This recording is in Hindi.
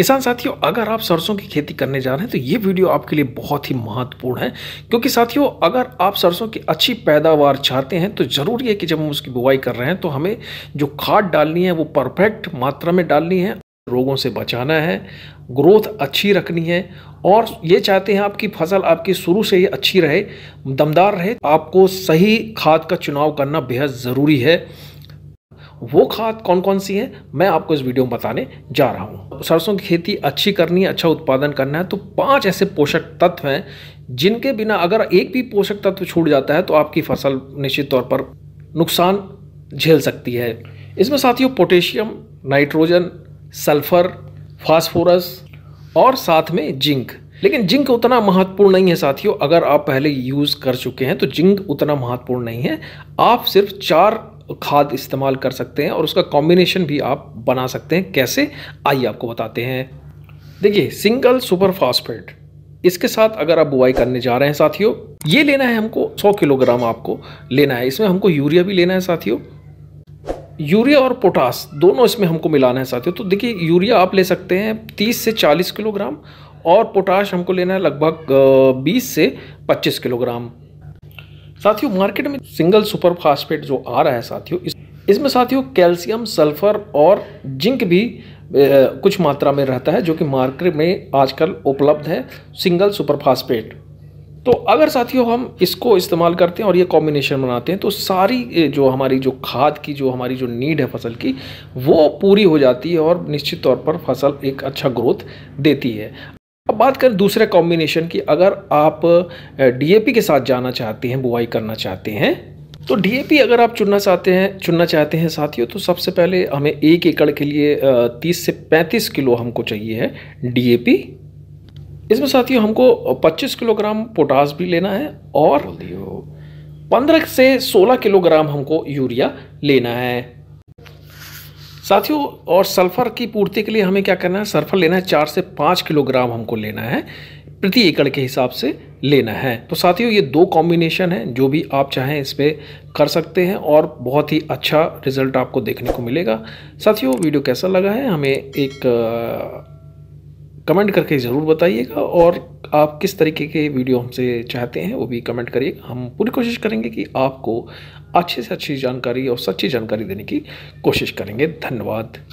किसान साथियों अगर आप सरसों की खेती करने जा रहे हैं तो ये वीडियो आपके लिए बहुत ही महत्वपूर्ण है क्योंकि साथियों अगर आप सरसों की अच्छी पैदावार चाहते हैं तो ज़रूरी है कि जब हम उसकी बुआई कर रहे हैं तो हमें जो खाद डालनी है वो परफेक्ट मात्रा में डालनी है रोगों से बचाना है ग्रोथ अच्छी रखनी है और ये चाहते हैं आपकी फसल आपकी शुरू से ही अच्छी रहे दमदार रहे आपको सही खाद का चुनाव करना बेहद ज़रूरी है वो खाद कौन कौन सी है मैं आपको इस वीडियो में बताने जा रहा हूँ सरसों की खेती अच्छी करनी है अच्छा उत्पादन करना है तो पांच ऐसे पोषक तत्व हैं जिनके बिना अगर एक भी पोषक तत्व छूट जाता है तो आपकी फसल निश्चित तौर पर नुकसान झेल सकती है इसमें साथियों पोटेशियम नाइट्रोजन सल्फर फास्फोरस और साथ में जिंक लेकिन जिंक उतना महत्वपूर्ण नहीं है साथियों अगर आप पहले यूज़ कर चुके हैं तो जिंक उतना महत्वपूर्ण नहीं है आप सिर्फ चार खाद इस्तेमाल कर सकते हैं और उसका कॉम्बिनेशन भी आप बना सकते हैं कैसे आइए आपको बताते हैं देखिए सिंगल सुपर फास्फेट इसके साथ अगर आप बुआई करने जा रहे हैं साथियों ये लेना है हमको 100 किलोग्राम आपको लेना है इसमें हमको यूरिया भी लेना है साथियों यूरिया और पोटास दोनों इसमें हमको मिलाना है साथियों तो देखिए यूरिया आप ले सकते हैं 30 से 40 किलोग्राम और पोटास हमको लेना है लगभग 20 से 25 किलोग्राम साथियों मार्केट में सिंगल सुपर फास्फेट जो आ रहा है साथियों इस इसमें साथियों कैल्शियम सल्फर और जिंक भी ए, कुछ मात्रा में रहता है जो कि मार्केट में आजकल उपलब्ध है सिंगल सुपर फास्फेट तो अगर साथियों हम इसको इस्तेमाल करते हैं और ये कॉम्बिनेशन बनाते हैं तो सारी जो हमारी जो खाद की जो हमारी जो नीड है फसल की वो पूरी हो जाती है और निश्चित तौर पर फसल एक अच्छा ग्रोथ देती है अब बात करें दूसरे कॉम्बिनेशन की अगर आप डीएपी के साथ जाना चाहते हैं बुआई करना चाहते हैं तो डीएपी अगर आप चुनना चाहते हैं चुनना चाहते हैं साथियों तो सबसे पहले हमें एक एकड़ के लिए 30 से 35 किलो हमको चाहिए है डीएपी इसमें साथियों हमको 25 किलोग्राम पोटास भी लेना है और 15 से 16 किलोग्राम हमको यूरिया लेना है साथियों और सल्फर की पूर्ति के लिए हमें क्या करना है सल्फर लेना है चार से पाँच किलोग्राम हमको लेना है प्रति एकड़ के हिसाब से लेना है तो साथियों ये दो कॉम्बिनेशन है जो भी आप चाहें इस पर कर सकते हैं और बहुत ही अच्छा रिजल्ट आपको देखने को मिलेगा साथियों वीडियो कैसा लगा है हमें एक कमेंट करके ज़रूर बताइएगा और आप किस तरीके के वीडियो हमसे चाहते हैं वो भी कमेंट करिए हम पूरी कोशिश करेंगे कि आपको अच्छे से अच्छी जानकारी और सच्ची जानकारी देने की कोशिश करेंगे धन्यवाद